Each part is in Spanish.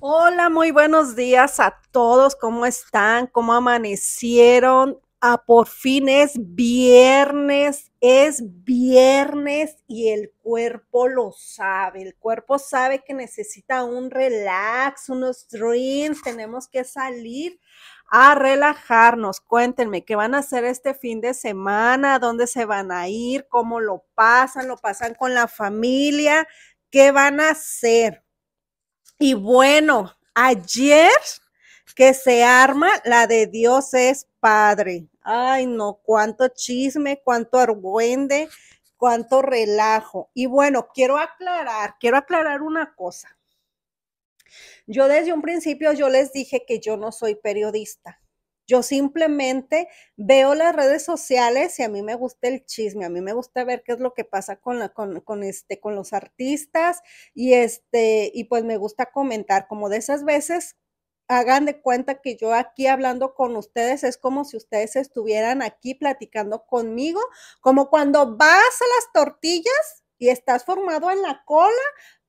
Hola, muy buenos días a todos. ¿Cómo están? ¿Cómo amanecieron? A ah, por fin es viernes, es viernes y el cuerpo lo sabe. El cuerpo sabe que necesita un relax, unos dreams. Tenemos que salir a relajarnos. Cuéntenme qué van a hacer este fin de semana, dónde se van a ir, cómo lo pasan, lo pasan con la familia, qué van a hacer. Y bueno, ayer que se arma la de Dios es Padre. Ay, no, cuánto chisme, cuánto argüende, cuánto relajo. Y bueno, quiero aclarar, quiero aclarar una cosa. Yo desde un principio yo les dije que yo no soy periodista. Yo simplemente veo las redes sociales y a mí me gusta el chisme, a mí me gusta ver qué es lo que pasa con, la, con, con, este, con los artistas y, este, y pues me gusta comentar, como de esas veces hagan de cuenta que yo aquí hablando con ustedes es como si ustedes estuvieran aquí platicando conmigo, como cuando vas a las tortillas y estás formado en la cola,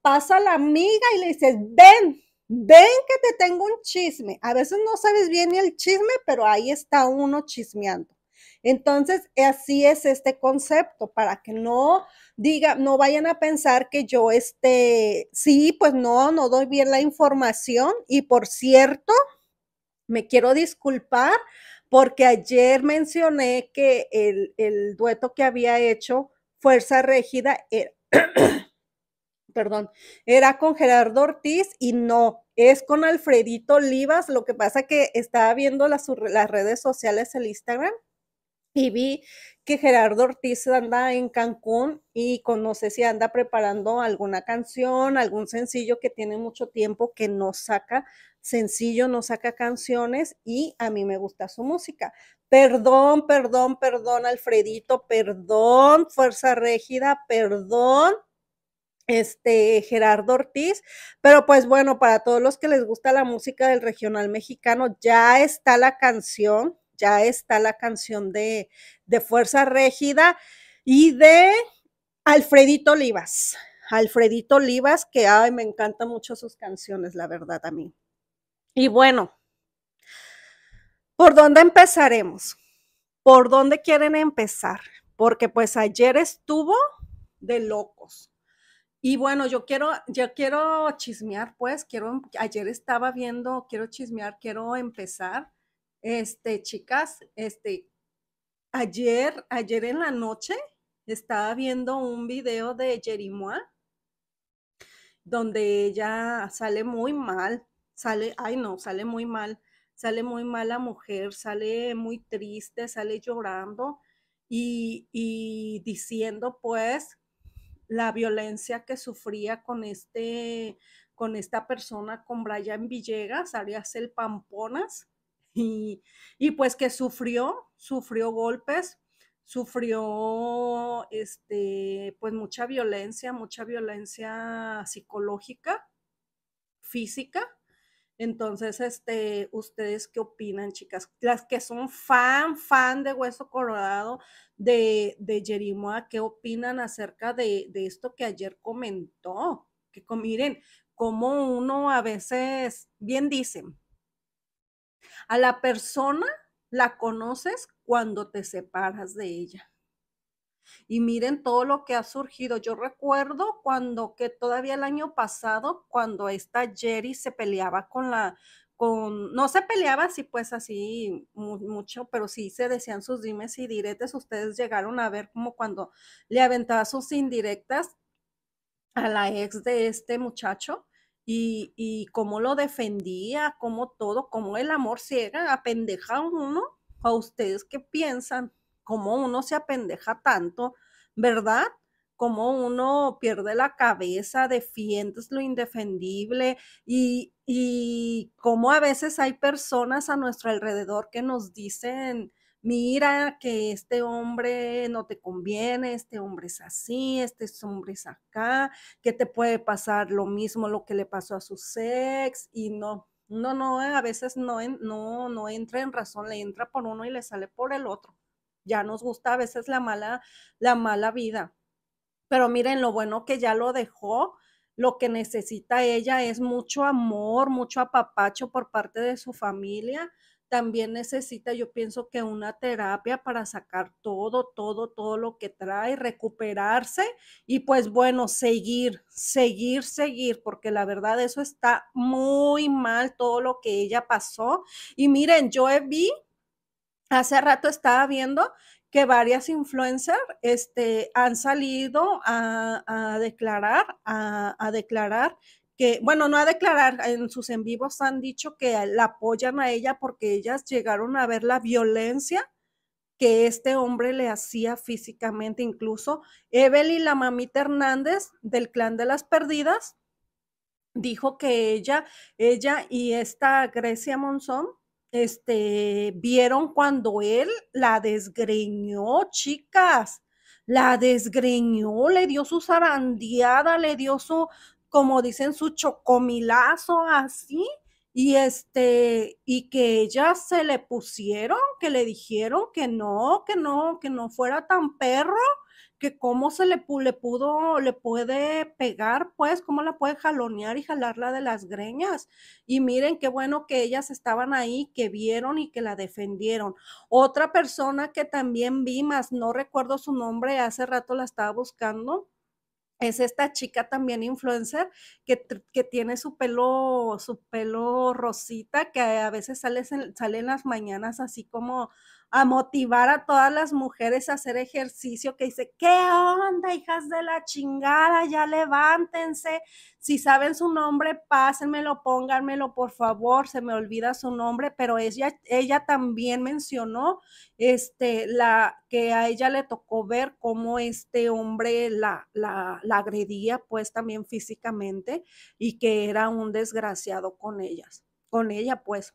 pasa la amiga y le dices, ven, Ven que te tengo un chisme. A veces no sabes bien el chisme, pero ahí está uno chismeando. Entonces, así es este concepto, para que no diga, no vayan a pensar que yo, este, sí, pues no, no doy bien la información. Y por cierto, me quiero disculpar porque ayer mencioné que el, el dueto que había hecho Fuerza Régida era, perdón, era con Gerardo Ortiz y no, es con Alfredito Olivas. Lo que pasa que estaba viendo las, redes sociales, el Instagram, y vi que Gerardo Ortiz anda en Cancún y con, no sé si anda preparando alguna canción, algún sencillo que tiene mucho tiempo que no saca sencillo, no saca canciones y a mí me gusta su música. Perdón, perdón, perdón, Alfredito, perdón, Fuerza Régida, perdón, este Gerardo Ortiz, pero pues bueno, para todos los que les gusta la música del regional mexicano, ya está la canción, ya está la canción de, de Fuerza Régida y de Alfredito Olivas. Alfredito Olivas, que me encantan mucho sus canciones, la verdad, a mí. Y bueno, ¿por dónde empezaremos? ¿Por dónde quieren empezar? Porque pues ayer estuvo de locos y bueno, yo quiero, yo quiero chismear, pues, quiero, ayer estaba viendo, quiero chismear, quiero empezar. Este, chicas, este, ayer, ayer en la noche estaba viendo un video de Jerimoa, donde ella sale muy mal, sale, ay no, sale muy mal, sale muy mal la mujer, sale muy triste, sale llorando y, y diciendo pues la violencia que sufría con este con esta persona, con Brian Villegas, alias el Pamponas, y, y pues que sufrió, sufrió golpes, sufrió este, pues mucha violencia, mucha violencia psicológica, física, entonces, este, ¿ustedes qué opinan, chicas? Las que son fan, fan de Hueso Colorado, de, de Jerimoa, ¿qué opinan acerca de, de esto que ayer comentó? Que miren, como uno a veces, bien dicen, a la persona la conoces cuando te separas de ella. Y miren todo lo que ha surgido. Yo recuerdo cuando que todavía el año pasado, cuando esta Jerry se peleaba con la, con, no se peleaba así pues así mucho, pero sí se decían sus dimes y diretes. Ustedes llegaron a ver como cuando le aventaba sus indirectas a la ex de este muchacho y, y cómo lo defendía, cómo todo, cómo el amor ciega, apendeja a uno. ¿A ustedes qué piensan? cómo uno se apendeja tanto, ¿verdad? Cómo uno pierde la cabeza, defiendes lo indefendible y, y cómo a veces hay personas a nuestro alrededor que nos dicen, mira que este hombre no te conviene, este hombre es así, este hombre es acá, que te puede pasar lo mismo lo que le pasó a su sex y no, no, no, a veces no, no, no entra en razón, le entra por uno y le sale por el otro ya nos gusta a veces la mala, la mala vida. Pero miren lo bueno que ya lo dejó, lo que necesita ella es mucho amor, mucho apapacho por parte de su familia. También necesita, yo pienso que una terapia para sacar todo, todo, todo lo que trae, recuperarse y pues bueno, seguir, seguir, seguir, porque la verdad eso está muy mal todo lo que ella pasó. Y miren, yo vi Hace rato estaba viendo que varias influencers este, han salido a, declarar, a, declarar que, bueno, no a declarar, en sus en vivos han dicho que la apoyan a ella porque ellas llegaron a ver la violencia que este hombre le hacía físicamente. Incluso Evelyn, la mamita Hernández del clan de las perdidas, dijo que ella, ella y esta Grecia Monzón, este, vieron cuando él la desgreñó, chicas, la desgreñó, le dio su zarandeada, le dio su, como dicen, su chocomilazo así, y este, y que ellas se le pusieron, que le dijeron que no, que no, que no fuera tan perro, que cómo se le, le pudo, le puede pegar, pues, cómo la puede jalonear y jalarla de las greñas. Y miren qué bueno que ellas estaban ahí, que vieron y que la defendieron. Otra persona que también vi más, no recuerdo su nombre, hace rato la estaba buscando es esta chica también influencer que, que, tiene su pelo, su pelo rosita, que a veces sale, sale en las mañanas así como a motivar a todas las mujeres a hacer ejercicio, que dice, ¿qué onda, hijas de la chingada? Ya levántense. Si saben su nombre, pásenmelo, pónganmelo, por favor. Se me olvida su nombre, pero ella, ella también mencionó este, la, que a ella le tocó ver cómo este hombre la, la agredía, pues también físicamente, y que era un desgraciado con ellas, con ella, pues.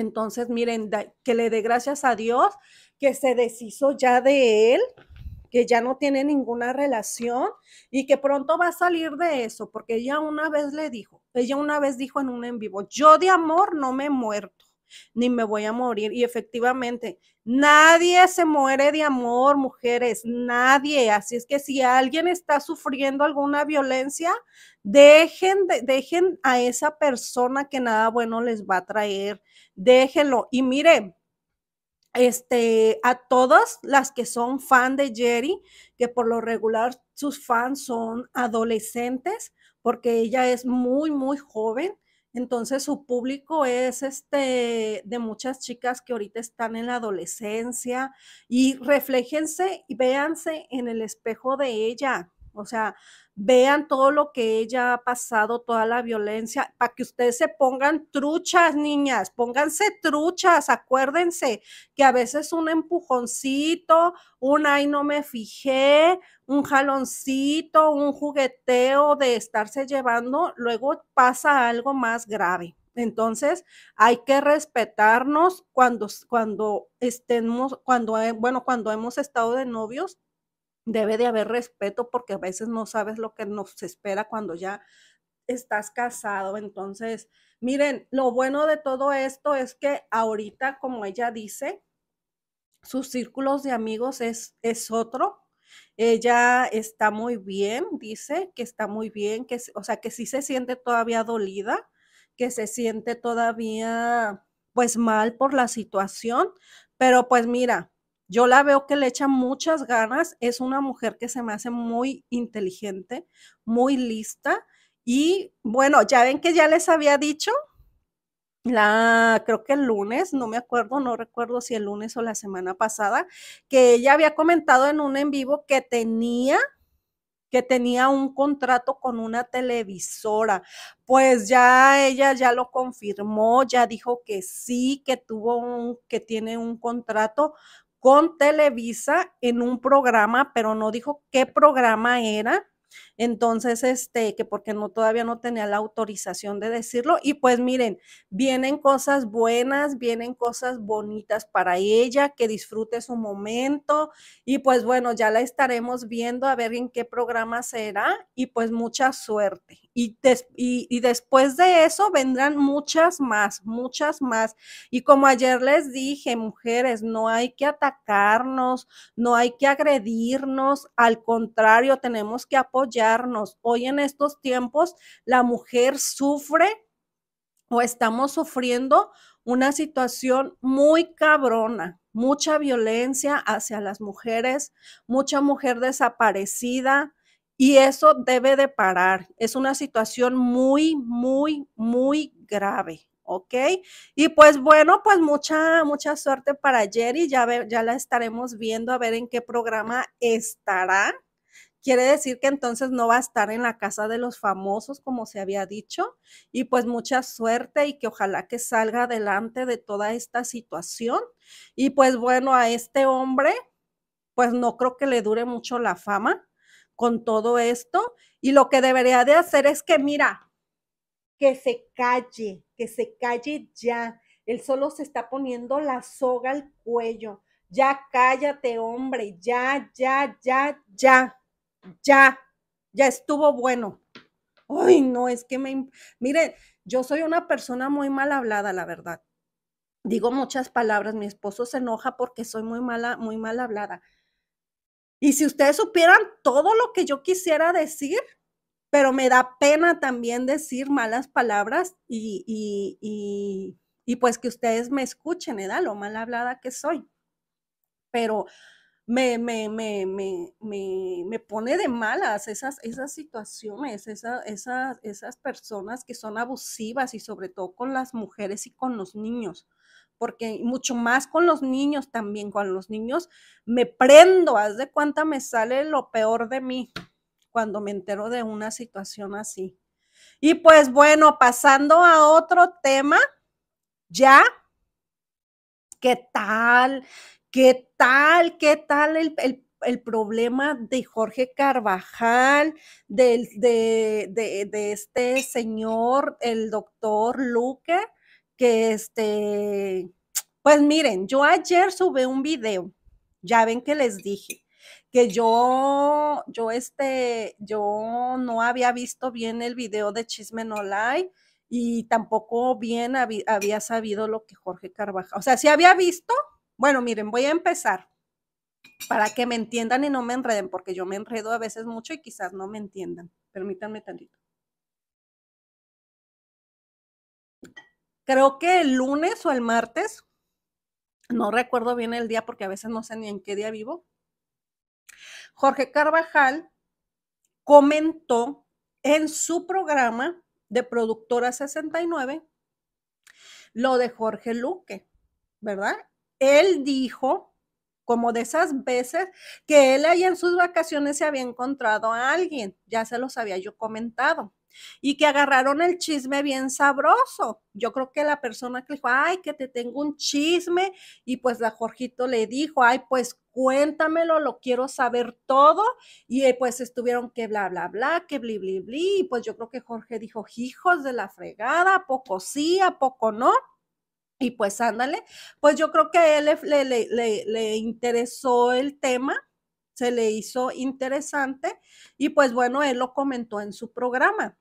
Entonces, miren, que le dé gracias a Dios que se deshizo ya de él, que ya no tiene ninguna relación y que pronto va a salir de eso, porque ella una vez le dijo, ella una vez dijo en un en vivo, yo de amor no me he muerto, ni me voy a morir. Y efectivamente, nadie se muere de amor, mujeres, nadie. Así es que si alguien está sufriendo alguna violencia, Dejen, de, dejen a esa persona que nada bueno les va a traer, déjenlo. Y miren, este, a todas las que son fan de Jerry, que por lo regular sus fans son adolescentes, porque ella es muy, muy joven. Entonces su público es este de muchas chicas que ahorita están en la adolescencia y refléjense y véanse en el espejo de ella o sea, vean todo lo que ella ha pasado, toda la violencia, para que ustedes se pongan truchas, niñas, pónganse truchas, acuérdense que a veces un empujoncito, un ay no me fijé, un jaloncito, un jugueteo de estarse llevando, luego pasa algo más grave. Entonces, hay que respetarnos cuando, cuando estemos, cuando, eh, bueno, cuando hemos estado de novios, debe de haber respeto porque a veces no sabes lo que nos espera cuando ya estás casado. Entonces, miren, lo bueno de todo esto es que ahorita, como ella dice, sus círculos de amigos es, es otro. Ella está muy bien, dice que está muy bien, que, o sea, que sí se siente todavía dolida, que se siente todavía pues mal por la situación, pero pues mira, yo la veo que le echa muchas ganas, es una mujer que se me hace muy inteligente, muy lista y bueno, ya ven que ya les había dicho la creo que el lunes, no me acuerdo, no recuerdo si el lunes o la semana pasada, que ella había comentado en un en vivo que tenía que tenía un contrato con una televisora. Pues ya ella ya lo confirmó, ya dijo que sí, que tuvo un, que tiene un contrato con Televisa en un programa, pero no dijo qué programa era. Entonces, este, que porque no todavía no tenía la autorización de decirlo. Y pues miren, vienen cosas buenas, vienen cosas bonitas para ella, que disfrute su momento. Y pues bueno, ya la estaremos viendo a ver en qué programa será. Y pues mucha suerte. Y, y después de eso vendrán muchas más, muchas más. Y como ayer les dije, mujeres, no hay que atacarnos, no hay que agredirnos, al contrario, tenemos que apoyar Hoy en estos tiempos la mujer sufre o estamos sufriendo una situación muy cabrona, mucha violencia hacia las mujeres, mucha mujer desaparecida y eso debe de parar. Es una situación muy, muy, muy grave. ¿ok? Y pues bueno, pues mucha, mucha suerte para Jerry, ya, ya la estaremos viendo a ver en qué programa estará. Quiere decir que entonces no va a estar en la casa de los famosos, como se había dicho, y pues mucha suerte y que ojalá que salga adelante de toda esta situación. Y pues bueno, a este hombre, pues no creo que le dure mucho la fama con todo esto. Y lo que debería de hacer es que, mira, que se calle, que se calle ya. Él solo se está poniendo la soga al cuello. Ya cállate, hombre, ya, ya, ya, ya ya, ya estuvo bueno. Ay, no, es que me... Mire, yo soy una persona muy mal hablada, la verdad. Digo muchas palabras, mi esposo se enoja porque soy muy mala, muy mal hablada. Y si ustedes supieran todo lo que yo quisiera decir, pero me da pena también decir malas palabras y, y, y, y pues que ustedes me escuchen, ¿eh? Lo mal hablada que soy. Pero me, me, pone de malas esas, esas situaciones, esas, personas que son abusivas y sobre todo con las mujeres y con los niños porque mucho más con los niños también, con los niños me prendo, haz de cuenta me sale lo peor de mí cuando me entero de una situación así. Y pues bueno, pasando a otro tema, ya, ¿qué tal? ¿Qué tal? ¿Qué tal el, problema de Jorge Carvajal, del, de, este señor, el doctor Luque, Que este, pues miren, yo ayer subí un video, ya ven que les dije que yo, yo este, yo no había visto bien el video de Chisme No Live y tampoco bien había sabido lo que Jorge Carvajal, o sea, si había visto, bueno, miren, voy a empezar para que me entiendan y no me enreden, porque yo me enredo a veces mucho y quizás no me entiendan. Permítanme tantito. Creo que el lunes o el martes, no recuerdo bien el día porque a veces no sé ni en qué día vivo, Jorge Carvajal comentó en su programa de Productora 69 lo de Jorge Luque, ¿verdad? él dijo, como de esas veces, que él ahí en sus vacaciones se había encontrado a alguien, ya se los había yo comentado, y que agarraron el chisme bien sabroso. Yo creo que la persona que dijo, ay, que te tengo un chisme, y pues la Jorgito le dijo, ay, pues cuéntamelo, lo quiero saber todo, y eh, pues estuvieron que bla, bla, bla, que bli, bli, bli, y pues yo creo que Jorge dijo, hijos de la fregada, ¿a poco sí, a poco no. Y pues ándale, pues yo creo que a él le, interesó el tema, se le hizo interesante y pues bueno, él lo comentó en su programa.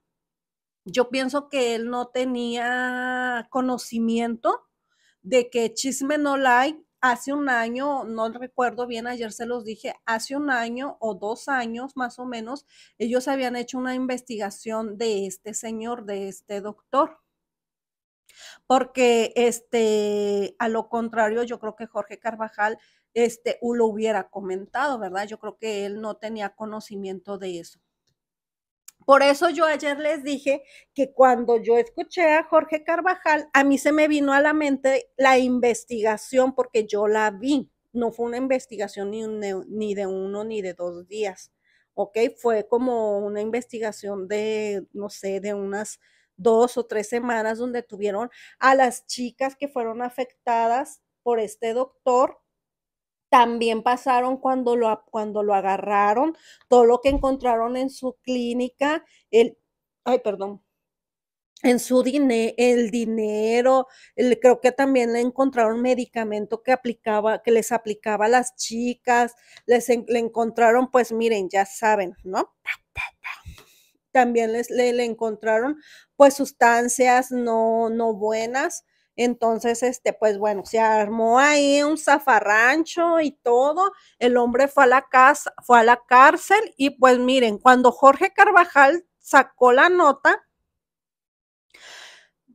Yo pienso que él no tenía conocimiento de que Chisme No Like hace un año, no recuerdo bien, ayer se los dije, hace un año o dos años más o menos, ellos habían hecho una investigación de este señor, de este doctor porque este, a lo contrario, yo creo que Jorge Carvajal este, lo hubiera comentado, ¿verdad? Yo creo que él no tenía conocimiento de eso. Por eso yo ayer les dije que cuando yo escuché a Jorge Carvajal, a mí se me vino a la mente la investigación porque yo la vi. No fue una investigación ni, ni de uno ni de dos días, ¿ok? Fue como una investigación de, no sé, de unas dos o tres semanas donde tuvieron a las chicas que fueron afectadas por este doctor también pasaron cuando lo, cuando lo agarraron, todo lo que encontraron en su clínica, el, ay, perdón, en su dinero, el dinero, creo que también le encontraron medicamento que aplicaba, que les aplicaba a las chicas, les le encontraron, pues miren, ya saben, ¿no? también les, le, encontraron pues sustancias no, no buenas. Entonces, este, pues bueno, se armó ahí un zafarrancho y todo. El hombre fue a la casa, fue a la cárcel y pues miren, cuando Jorge Carvajal sacó la nota,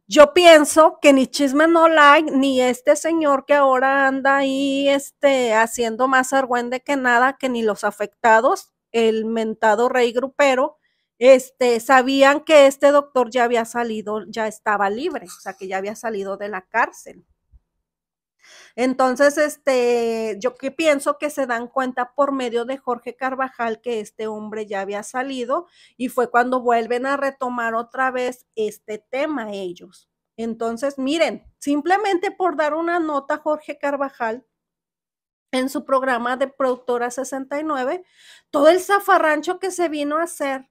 yo pienso que ni Chisme No Like, ni este señor que ahora anda ahí este, haciendo más argüende que nada, que ni los afectados, el mentado rey grupero, este, sabían que este doctor ya había salido, ya estaba libre, o sea, que ya había salido de la cárcel. Entonces, este, yo que pienso que se dan cuenta por medio de Jorge Carvajal que este hombre ya había salido y fue cuando vuelven a retomar otra vez este tema ellos. Entonces, miren, simplemente por dar una nota, Jorge Carvajal, en su programa de Productora 69, todo el zafarrancho que se vino a hacer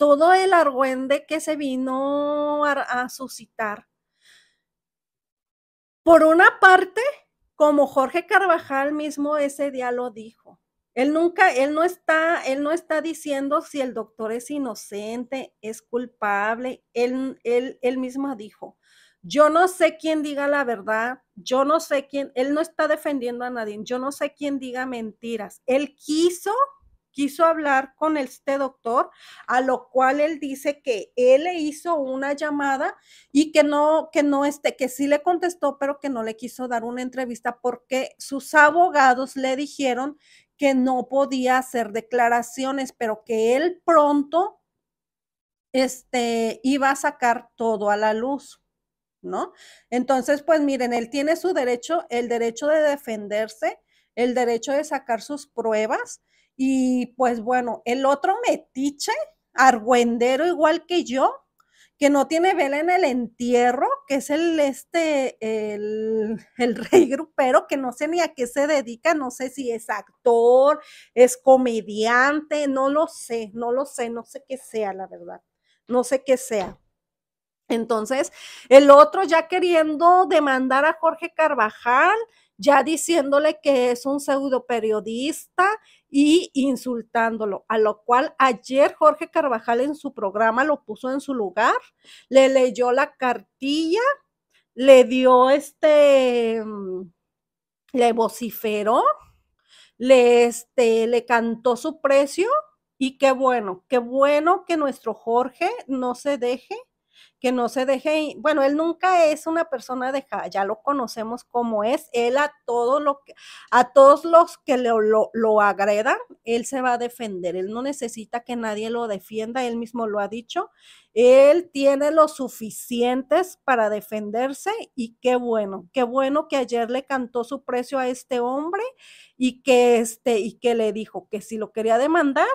todo el argüende que se vino a, suscitar. Por una parte, como Jorge Carvajal mismo ese día lo dijo, él nunca, él no está, él no está diciendo si el doctor es inocente, es culpable. Él, él, él mismo dijo, yo no sé quién diga la verdad, yo no sé quién, él no está defendiendo a nadie, yo no sé quién diga mentiras. Él quiso quiso hablar con este doctor, a lo cual él dice que él le hizo una llamada y que no, que no este, que sí le contestó, pero que no le quiso dar una entrevista porque sus abogados le dijeron que no podía hacer declaraciones, pero que él pronto este, iba a sacar todo a la luz. ¿No? Entonces, pues miren, él tiene su derecho, el derecho de defenderse, el derecho de sacar sus pruebas, y pues bueno, el otro metiche, argüendero igual que yo, que no tiene vela en el entierro, que es el, este, el, el, rey grupero, que no sé ni a qué se dedica, no sé si es actor, es comediante, no lo sé, no lo sé, no sé qué sea, la verdad, no sé qué sea. Entonces, el otro ya queriendo demandar a Jorge Carvajal ya diciéndole que es un pseudo periodista y insultándolo, a lo cual ayer Jorge Carvajal en su programa lo puso en su lugar, le leyó la cartilla, le dio este, mm, le vociferó, le, este, le cantó su precio y qué bueno, qué bueno que nuestro Jorge no se deje que no se deje, bueno, él nunca es una persona dejada, ya lo conocemos como es, él a todo lo a todos los que lo, lo agredan, él se va a defender, él no necesita que nadie lo defienda, él mismo lo ha dicho, él tiene lo suficientes para defenderse y qué bueno, qué bueno que ayer le cantó su precio a este hombre y que este y que le dijo que si lo quería demandar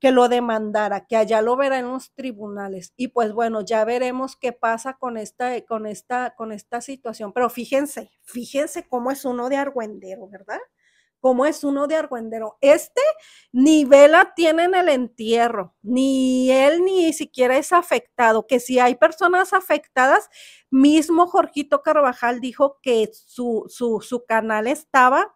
que lo demandara, que allá lo verá en los tribunales. Y pues bueno, ya veremos qué pasa con esta, eh, con esta, con esta situación. Pero fíjense, fíjense cómo es uno de argüendero, ¿verdad? Cómo es uno de argüendero. Este ni vela tiene en el entierro, ni él ni siquiera es afectado. Que si hay personas afectadas, mismo Jorgito Carvajal dijo que su, su, su canal estaba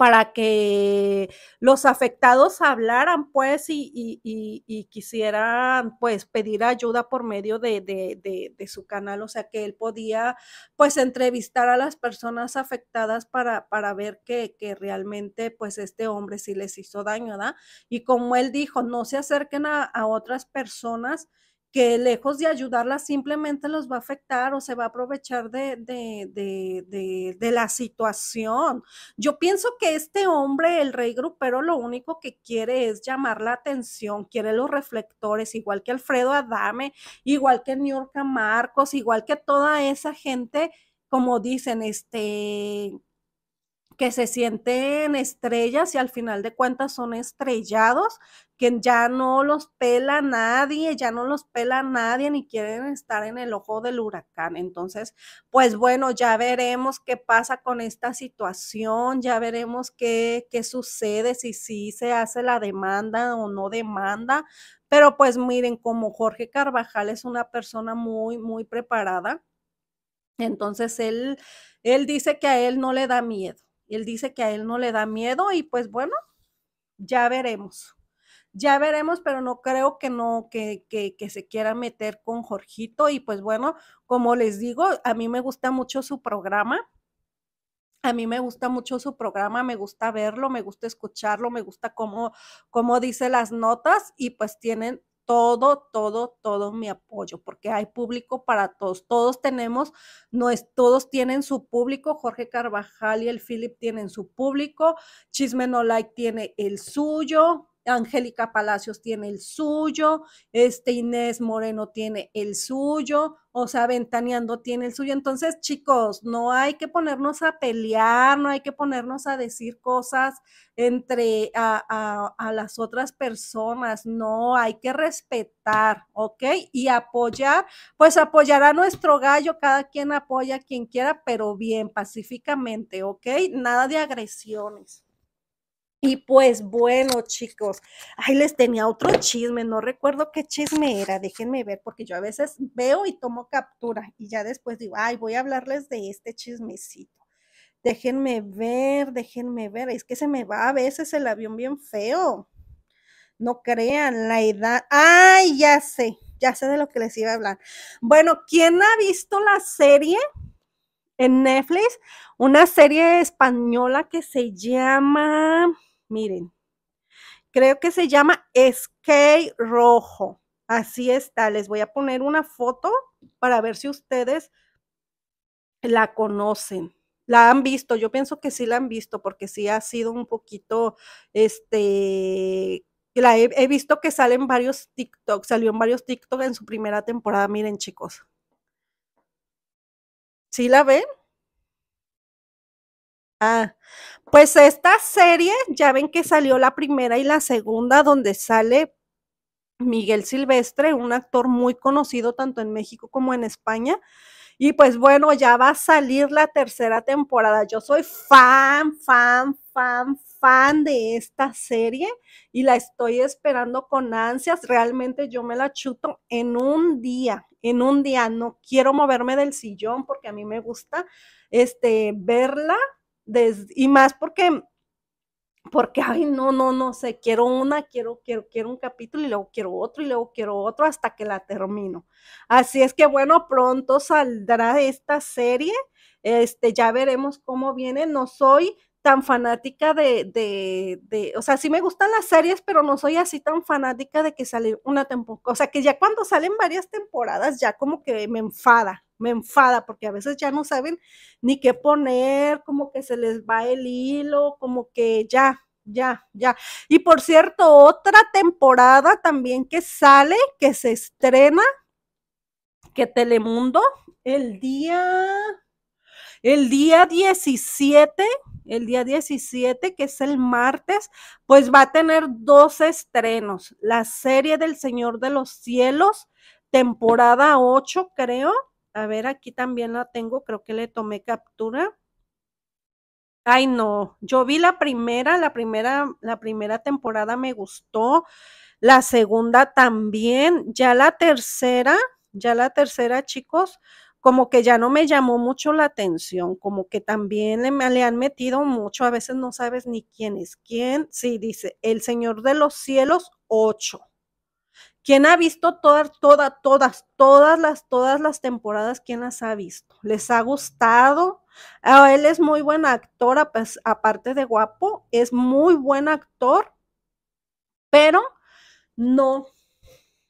para que los afectados hablaran, pues, y, y, quisieran, pues, pedir ayuda por medio de, su canal, o sea, que él podía, pues, entrevistar a las personas afectadas para, ver que, realmente, pues, este hombre sí les hizo daño, ¿verdad? Y como él dijo, no se acerquen a otras personas, que lejos de ayudarla simplemente los va a afectar o se va a aprovechar de, la situación. Yo pienso que este hombre, el rey grupero, lo único que quiere es llamar la atención, quiere los reflectores, igual que Alfredo Adame, igual que Niurka Marcos, igual que toda esa gente, como dicen, este que se sienten estrellas y al final de cuentas son estrellados, que ya no los pela nadie, ya no los pela nadie ni quieren estar en el ojo del huracán. Entonces, pues bueno, ya veremos qué pasa con esta situación, ya veremos qué, qué sucede, si sí se hace la demanda o no demanda. Pero pues miren, como Jorge Carvajal es una persona muy, muy preparada, entonces él, él dice que a él no le da miedo él dice que a él no le da miedo y pues bueno, ya veremos. Ya veremos, pero no creo que no, que, que, que se quiera meter con Jorgito. Y pues bueno, como les digo, a mí me gusta mucho su programa. A mí me gusta mucho su programa, me gusta verlo, me gusta escucharlo, me gusta cómo, cómo dice las notas y pues tienen todo, todo, todo mi apoyo, porque hay público para todos. Todos tenemos, no es, todos tienen su público. Jorge Carvajal y el Philip tienen su público. Chisme No Like tiene el suyo. Angélica Palacios tiene el suyo, este Inés Moreno tiene el suyo, o sea, Ventaneando tiene el suyo. Entonces, chicos, no hay que ponernos a pelear, no hay que ponernos a decir cosas entre a, las otras personas, no, hay que respetar, ¿ok? Y apoyar, pues apoyar a nuestro gallo, cada quien apoya a quien quiera, pero bien, pacíficamente, ¿ok? Nada de agresiones. Y pues bueno, chicos, ay les tenía otro chisme, no recuerdo qué chisme era, déjenme ver, porque yo a veces veo y tomo captura y ya después digo, ay, voy a hablarles de este chismecito. Déjenme ver, déjenme ver, es que se me va a veces el avión bien feo. No crean la edad. Ay, ya sé, ya sé de lo que les iba a hablar. Bueno, ¿quién ha visto la serie? En Netflix, una serie española que se llama Miren, creo que se llama skate rojo. Así está. Les voy a poner una foto para ver si ustedes la conocen. La han visto, yo pienso que sí la han visto, porque sí ha sido un poquito, este, la he, visto que salen varios TikTok, salió en varios TikTok en su primera temporada. Miren, chicos. ¿Sí la ven? Ah, pues esta serie, ya ven que salió la primera y la segunda, donde sale Miguel Silvestre, un actor muy conocido tanto en México como en España. Y pues bueno, ya va a salir la tercera temporada. Yo soy fan, fan, fan, fan de esta serie y la estoy esperando con ansias. Realmente yo me la chuto en un día, en un día. No quiero moverme del sillón porque a mí me gusta este verla y más porque, porque, ay, no, no, no sé, quiero una, quiero, quiero, quiero un capítulo y luego quiero otro y luego quiero otro hasta que la termino. Así es que bueno, pronto saldrá esta serie. Este, ya veremos cómo viene. No soy tan fanática de, de, de, o sea, sí me gustan las series, pero no soy así tan fanática de que sale una temporada, o sea, que ya cuando salen varias temporadas ya como que me enfada me enfada porque a veces ya no saben ni qué poner, como que se les va el hilo, como que ya, ya, ya. Y por cierto, otra temporada también que sale, que se estrena, que Telemundo, el día, el día 17, el día 17, que es el martes, pues va a tener dos estrenos, la serie del Señor de los Cielos, temporada 8, creo a ver, aquí también la tengo, creo que le tomé captura. Ay, no, yo vi la primera, la primera, la primera temporada me gustó, la segunda también, ya la tercera, ya la tercera, chicos, como que ya no me llamó mucho la atención, como que también le, le, han metido mucho, a veces no sabes ni quién es quién. Sí, dice, el Señor de los Cielos, ocho. ¿Quién ha visto todas, todas, todas, todas las, todas las temporadas? ¿Quién las ha visto? ¿Les ha gustado? Ah, él es muy buen actor, aparte de guapo, es muy buen actor, pero no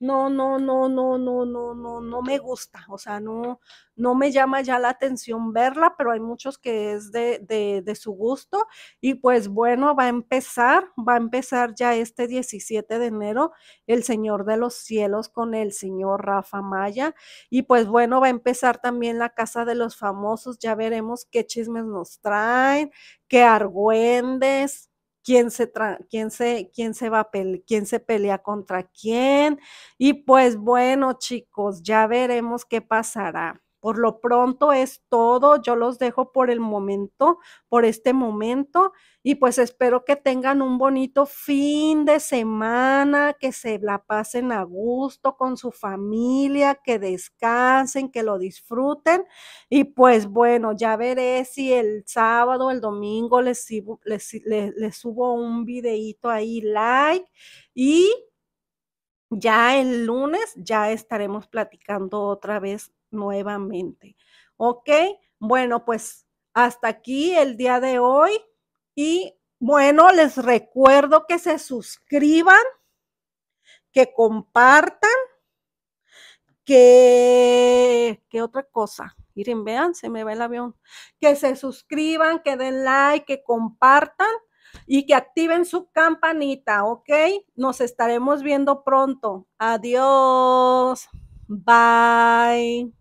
no, no, no, no, no, no, no, no me gusta, o sea, no, no me llama ya la atención verla, pero hay muchos que es de, de, de, su gusto y pues bueno, va a empezar, va a empezar ya este 17 de enero El Señor de los Cielos con el señor Rafa Maya y pues bueno, va a empezar también La Casa de los Famosos, ya veremos qué chismes nos traen, qué argüendes, quién se, quién se, quién se va a quién se pelea contra quién. Y pues bueno, chicos, ya veremos qué pasará. Por lo pronto es todo, yo los dejo por el momento, por este momento, y pues espero que tengan un bonito fin de semana, que se la pasen a gusto con su familia, que descansen, que lo disfruten, y pues bueno, ya veré si el sábado, el domingo les, subo un videito ahí, like, y... Ya el lunes ya estaremos platicando otra vez nuevamente. ¿Ok? Bueno, pues hasta aquí el día de hoy. Y bueno, les recuerdo que se suscriban, que compartan, que, ¿qué otra cosa? Miren, vean, se me va el avión. Que se suscriban, que den like, que compartan y que activen su campanita, ¿ok? Nos estaremos viendo pronto. Adiós. Bye.